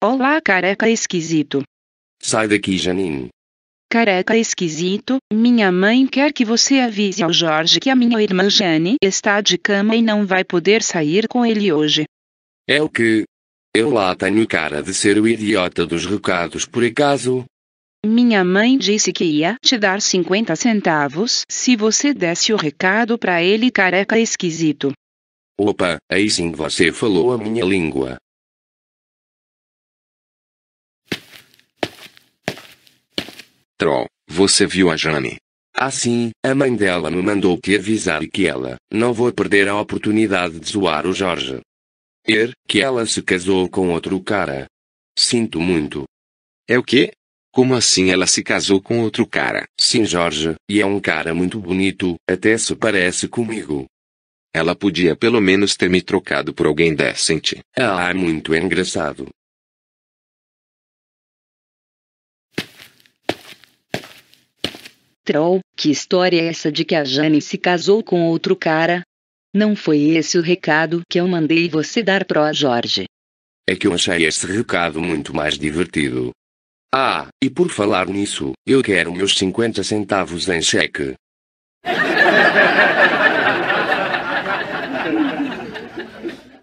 Olá, careca esquisito. Sai daqui, Janine. Careca esquisito, minha mãe quer que você avise ao Jorge que a minha irmã Jane está de cama e não vai poder sair com ele hoje. É o que? Eu lá tenho cara de ser o idiota dos recados por acaso? Minha mãe disse que ia te dar 50 centavos se você desse o recado para ele, careca esquisito. Opa, aí sim você falou a minha língua. Troll, você viu a Jane? Assim, sim, a mãe dela me mandou que avisar que ela, não vou perder a oportunidade de zoar o Jorge. Er, que ela se casou com outro cara. Sinto muito. É o quê? Como assim ela se casou com outro cara? Sim, Jorge, e é um cara muito bonito, até se parece comigo. Ela podia pelo menos ter me trocado por alguém decente. Ah, é muito engraçado. Troll, então, que história é essa de que a Jane se casou com outro cara? Não foi esse o recado que eu mandei você dar pro Jorge. É que eu achei esse recado muito mais divertido. Ah, e por falar nisso, eu quero meus 50 centavos em cheque.